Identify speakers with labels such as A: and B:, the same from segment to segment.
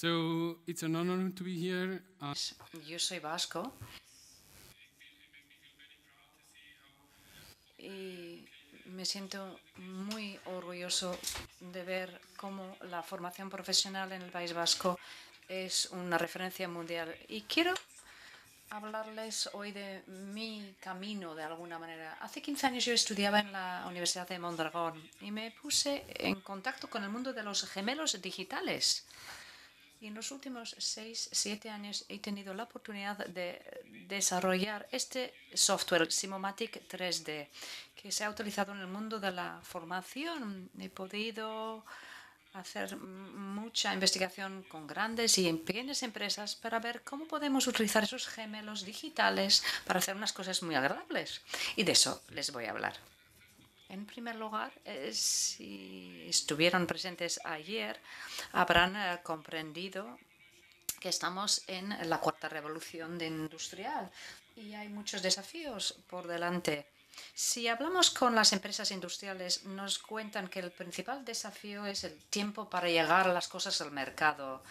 A: So it's an honor to be here. Uh, yo soy vasco. Y me siento muy orgulloso de ver cómo la formación profesional en el País Vasco es una referencia mundial. Y quiero hablarles hoy de mi camino de alguna manera. Hace 15 años yo estudiaba en la Universidad de Mondragón y me puse en contacto con el mundo de los gemelos digitales. Y en los últimos seis siete años he tenido la oportunidad de desarrollar este software, Simomatic 3D, que se ha utilizado en el mundo de la formación. He podido hacer mucha investigación con grandes y pequeñas empresas para ver cómo podemos utilizar esos gemelos digitales para hacer unas cosas muy agradables. Y de eso les voy a hablar. En primer lugar, eh, si estuvieron presentes ayer, habrán eh, comprendido que estamos en la cuarta revolución industrial y hay muchos desafíos por delante si hablamos con las empresas industriales, nos cuentan que el principal desafío es el tiempo para llegar las cosas al mercado,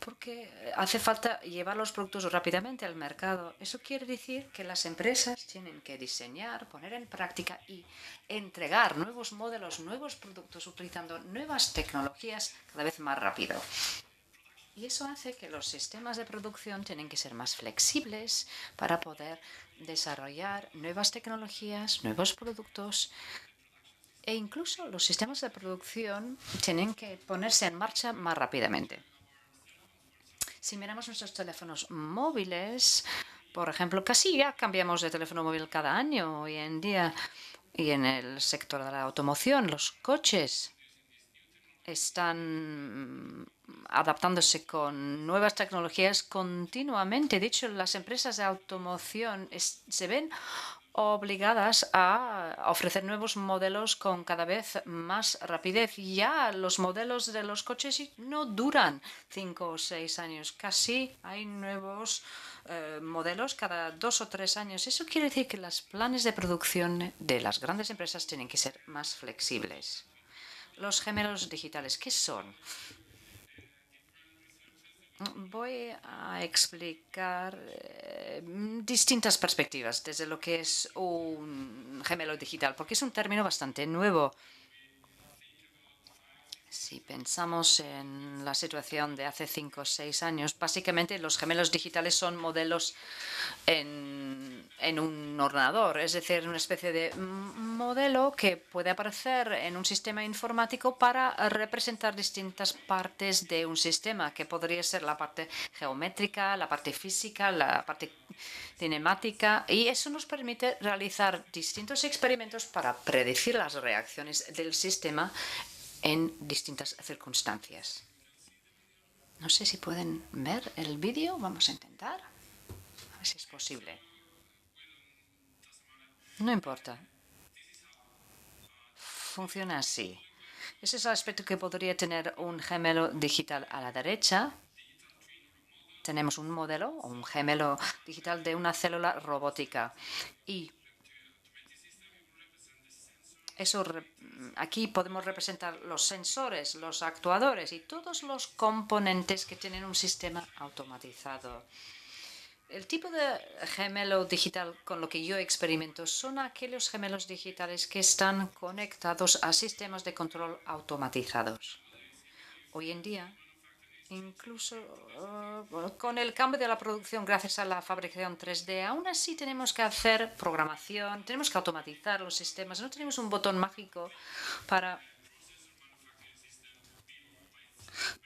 A: porque hace falta llevar los productos rápidamente al mercado. Eso quiere decir que las empresas tienen que diseñar, poner en práctica y entregar nuevos modelos, nuevos productos utilizando nuevas tecnologías cada vez más rápido. Y eso hace que los sistemas de producción tienen que ser más flexibles para poder desarrollar nuevas tecnologías, nuevos productos e incluso los sistemas de producción tienen que ponerse en marcha más rápidamente. Si miramos nuestros teléfonos móviles, por ejemplo, casi ya cambiamos de teléfono móvil cada año hoy en día y en el sector de la automoción, los coches están mm, adaptándose con nuevas tecnologías continuamente. De hecho, las empresas de automoción se ven obligadas a ofrecer nuevos modelos con cada vez más rapidez. Ya los modelos de los coches no duran cinco o seis años, casi hay nuevos eh, modelos cada dos o tres años. Eso quiere decir que los planes de producción de las grandes empresas tienen que ser más flexibles. Los gemelos digitales, ¿qué son? Voy a explicar eh, distintas perspectivas desde lo que es un gemelo digital, porque es un término bastante nuevo. Si pensamos en la situación de hace cinco o seis años, básicamente los gemelos digitales son modelos en, un ordenador, es decir, una especie de modelo que puede aparecer en un sistema informático para representar distintas partes de un sistema, que podría ser la parte geométrica, la parte física, la parte cinemática, y eso nos permite realizar distintos experimentos para predecir las reacciones del sistema en distintas circunstancias. No sé si pueden ver el vídeo, vamos a intentar si es posible. No importa. Funciona así. Ese es el aspecto que podría tener un gemelo digital a la derecha. Tenemos un modelo o un gemelo digital de una célula robótica. Y eso aquí podemos representar los sensores, los actuadores y todos los componentes que tienen un sistema automatizado. El tipo de gemelo digital con lo que yo experimento son aquellos gemelos digitales que están conectados a sistemas de control automatizados. Hoy en día, incluso eh, con el cambio de la producción gracias a la fabricación 3D, aún así tenemos que hacer programación, tenemos que automatizar los sistemas, no tenemos un botón mágico para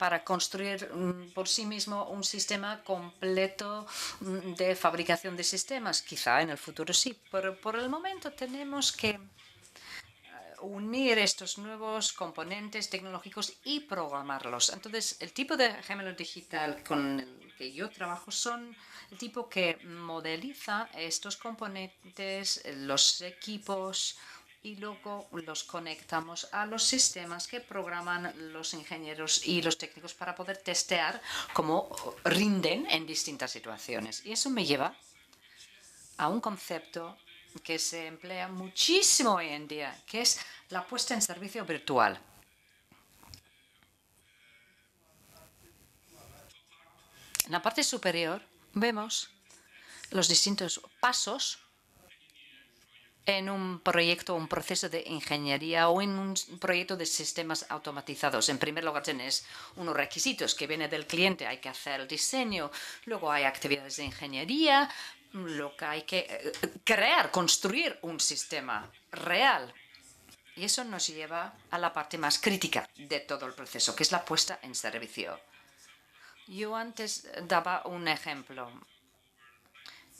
A: para construir mm, por sí mismo un sistema completo mm, de fabricación de sistemas. Quizá en el futuro sí, pero por el momento tenemos que eh, unir estos nuevos componentes tecnológicos y programarlos. Entonces, el tipo de gemelo digital con el que yo trabajo son el tipo que modeliza estos componentes, los equipos, y luego los conectamos a los sistemas que programan los ingenieros y los técnicos para poder testear cómo rinden en distintas situaciones. Y eso me lleva a un concepto que se emplea muchísimo hoy en día, que es la puesta en servicio virtual. En la parte superior vemos los distintos pasos en un proyecto, un proceso de ingeniería o en un proyecto de sistemas automatizados. En primer lugar, tienes unos requisitos que vienen del cliente, hay que hacer el diseño, luego hay actividades de ingeniería, lo que hay que eh, crear, construir un sistema real. Y eso nos lleva a la parte más crítica de todo el proceso, que es la puesta en servicio. Yo antes daba un ejemplo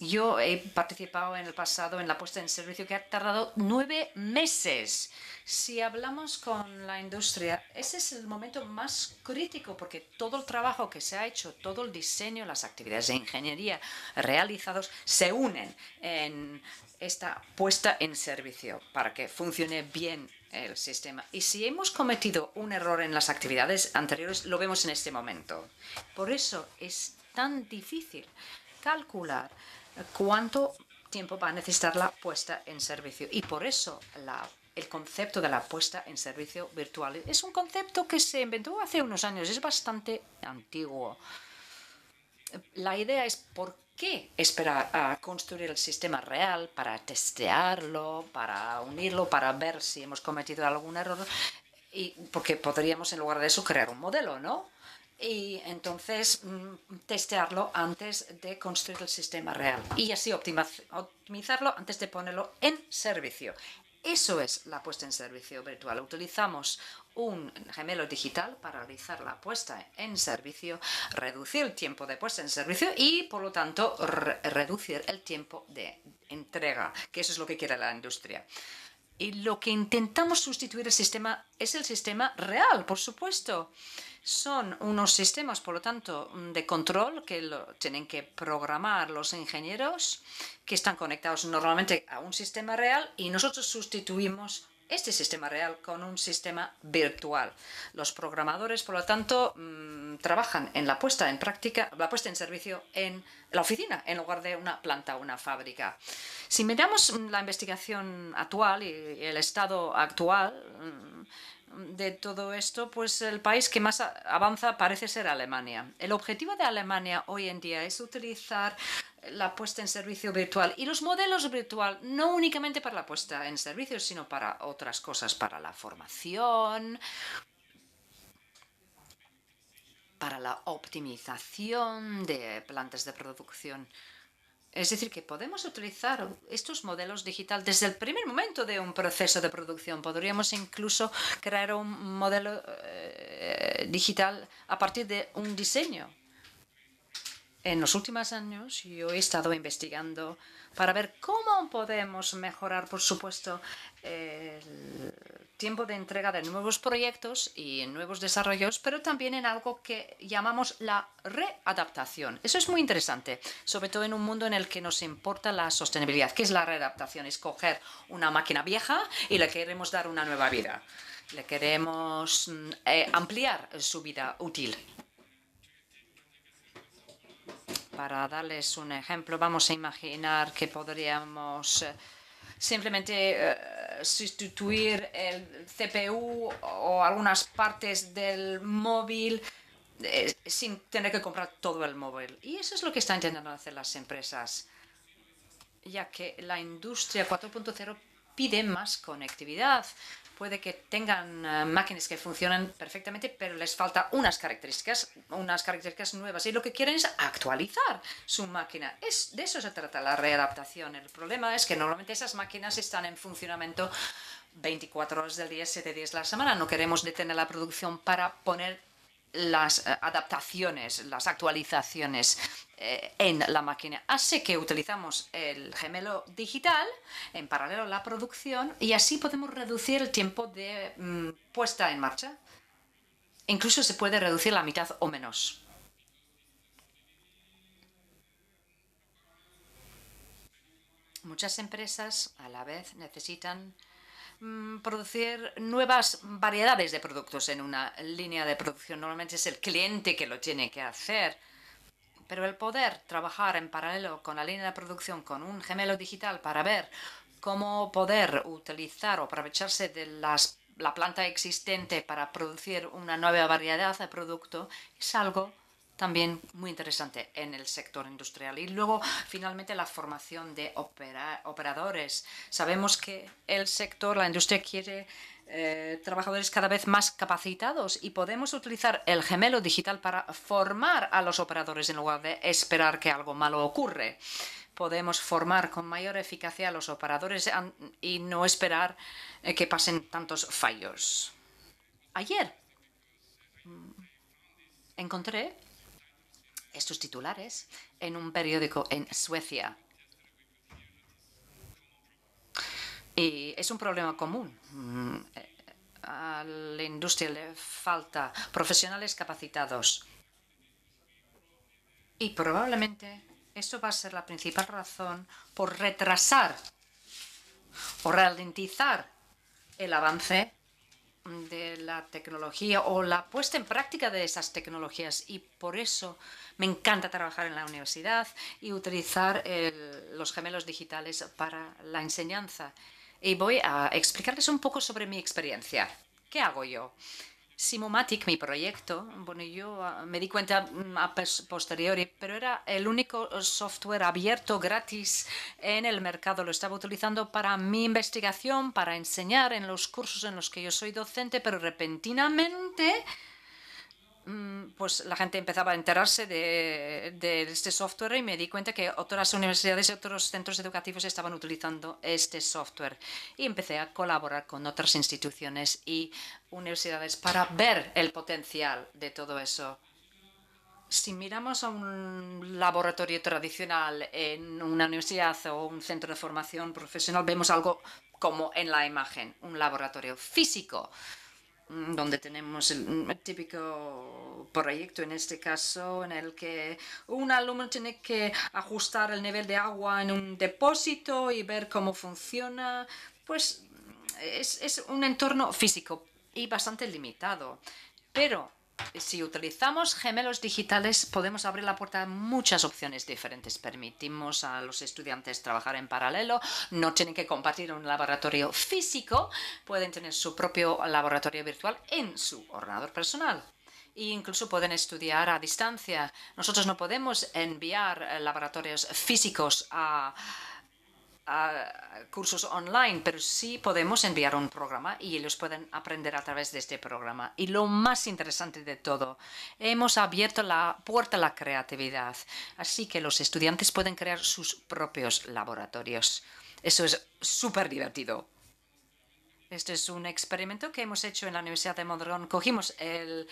A: yo he participado en el pasado en la puesta en servicio que ha tardado nueve meses. Si hablamos con la industria, ese es el momento más crítico porque todo el trabajo que se ha hecho, todo el diseño, las actividades de ingeniería realizados se unen en esta puesta en servicio para que funcione bien el sistema. Y si hemos cometido un error en las actividades anteriores, lo vemos en este momento. Por eso es tan difícil calcular cuánto tiempo va a necesitar la puesta en servicio. Y por eso el concepto de la puesta en servicio virtual es un concepto que se inventó hace unos años, es bastante antiguo. La idea es por qué esperar a construir el sistema real para testearlo, para unirlo, para ver si hemos cometido algún error. Y porque podríamos en lugar de eso crear un modelo, ¿no? y entonces mm, testearlo antes de construir el sistema real y así optimizarlo antes de ponerlo en servicio. Eso es la puesta en servicio virtual. Utilizamos un gemelo digital para realizar la puesta en servicio, reducir el tiempo de puesta en servicio y, por lo tanto, reducir el tiempo de entrega, que eso es lo que quiere la industria. Y lo que intentamos sustituir el sistema es el sistema real, por supuesto. Son unos sistemas, por lo tanto, mm, de control que lo tienen que programar los ingenieros, que están conectados normalmente a un sistema real y nosotros sustituimos este sistema real con un sistema virtual. Los programadores, por lo tanto, mm, trabajan en la puesta en práctica, la puesta en servicio en la oficina, en lugar de una planta o una fábrica. Si miramos mm, la investigación actual y el estado actual, mm, de todo esto, pues el país que más avanza parece ser Alemania. El objetivo de Alemania hoy en día es utilizar la puesta en servicio virtual y los modelos virtual no únicamente para la puesta en servicio, sino para otras cosas, para la formación, para la optimización de plantas de producción. Es decir, que podemos utilizar estos modelos digitales desde el primer momento de un proceso de producción. Podríamos incluso crear un modelo eh, digital a partir de un diseño en los últimos años yo he estado investigando para ver cómo podemos mejorar, por supuesto, el tiempo de entrega de nuevos proyectos y nuevos desarrollos, pero también en algo que llamamos la readaptación. Eso es muy interesante, sobre todo en un mundo en el que nos importa la sostenibilidad. ¿Qué es la readaptación? Es coger una máquina vieja y le queremos dar una nueva vida. Le queremos mm, eh, ampliar su vida útil. Para darles un ejemplo, vamos a imaginar que podríamos eh, simplemente eh, sustituir el CPU o algunas partes del móvil eh, sin tener que comprar todo el móvil. Y eso es lo que están intentando hacer las empresas, ya que la industria 4.0
B: pide más
A: conectividad. Puede que tengan eh, máquinas que funcionan perfectamente, pero les falta unas características, unas características nuevas. Y lo que quieren es actualizar su máquina. Es, de eso se trata la readaptación. El problema es que normalmente esas máquinas están en funcionamiento 24 horas del día, 7 días de la semana. No queremos detener la producción para poner las eh, adaptaciones, las actualizaciones eh, en la máquina. Así que utilizamos el gemelo digital en paralelo a la producción y así podemos reducir el tiempo de mm, puesta en marcha. Incluso se puede reducir la mitad o menos. Muchas empresas a la vez necesitan Mm, producir nuevas variedades de productos en una línea de producción. Normalmente es el cliente que lo tiene que hacer. Pero el poder trabajar en paralelo con la línea de producción, con un gemelo digital para ver cómo poder utilizar o aprovecharse de las, la planta existente para producir una nueva variedad de producto, es algo también muy interesante en el sector industrial. Y luego, finalmente, la formación de operadores. Sabemos que el sector, la industria quiere eh, trabajadores cada vez más capacitados y podemos utilizar el gemelo digital para formar a los operadores en lugar de esperar que algo malo ocurre. Podemos formar con mayor eficacia a los operadores y no esperar eh, que pasen tantos fallos. Ayer mm, encontré estos titulares en un periódico en Suecia. Y es un problema común. Mm, eh, a la industria le falta profesionales capacitados. Y probablemente eso va a ser la principal razón por retrasar o ralentizar el avance de la tecnología o la puesta en práctica de esas tecnologías y por eso me encanta trabajar en la universidad y utilizar eh, los gemelos digitales para la enseñanza. Y voy a explicarles un poco sobre mi experiencia. ¿Qué hago yo? Simomatic, mi proyecto, bueno, yo ah, me di cuenta mm, a posteriori, pero era el único software abierto gratis en el mercado. Lo estaba utilizando para mi investigación, para enseñar en los cursos en los que yo soy docente, pero repentinamente Mm, pues la gente empezaba a enterarse de, este software y me di cuenta que otras universidades y otros centros educativos estaban utilizando este software. Y empecé a colaborar con otras instituciones y universidades para ver el potencial de todo eso. Si miramos a un laboratorio tradicional en una universidad o un centro de formación profesional, vemos algo como en la imagen, un laboratorio físico Mm, donde tenemos mm, el típico proyecto, en este caso, en el que un alumno tiene que ajustar el nivel de agua en un depósito y ver cómo funciona, pues mm, es, un entorno físico y bastante limitado. Pero si utilizamos gemelos digitales podemos abrir la puerta a muchas opciones diferentes. Permitimos a los estudiantes trabajar en paralelo, no tienen que compartir un laboratorio físico, pueden tener su propio laboratorio virtual en su ordenador personal. E incluso pueden estudiar a distancia. Nosotros no podemos enviar eh, laboratorios físicos a a cursos online, pero sí podemos enviar un programa y ellos pueden aprender a través de este programa. Y lo más interesante de todo, hemos abierto la puerta a la creatividad, así que los estudiantes pueden crear sus propios laboratorios. Eso es súper divertido. Este es un experimento que hemos hecho en la Universidad de Modrón. Cogimos el,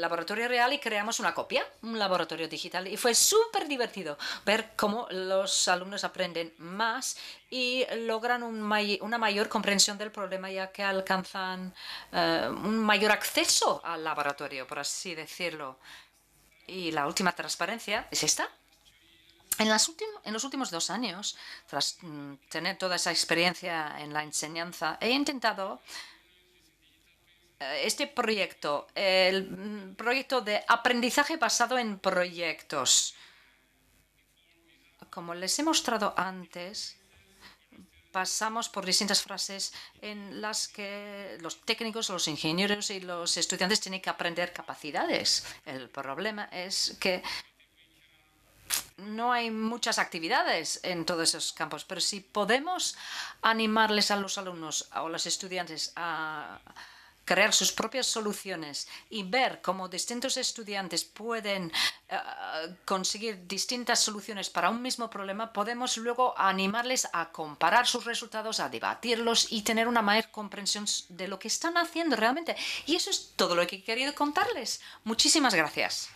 A: laboratorio real y creamos una copia, un laboratorio digital. Y fue súper divertido ver cómo los alumnos aprenden más y logran una mayor comprensión del problema ya que alcanzan eh, un mayor acceso al laboratorio, por así decirlo. Y la última transparencia es esta. En, los últimos dos años, tras mm, tener toda esa experiencia en la enseñanza, he intentado eh, este proyecto, el mm, proyecto de aprendizaje basado en proyectos. Como les he mostrado antes, pasamos por distintas frases en las que los técnicos, los ingenieros y los estudiantes tienen que aprender capacidades. El problema es que no hay muchas actividades en todos esos campos, pero si podemos animarles a los alumnos o los estudiantes a crear sus propias soluciones y ver cómo distintos estudiantes pueden eh, conseguir distintas soluciones para un mismo problema, podemos luego animarles a comparar sus resultados, a debatirlos y tener una mayor comprensión de lo que están haciendo realmente. Y eso es todo lo que he querido contarles. Muchísimas gracias.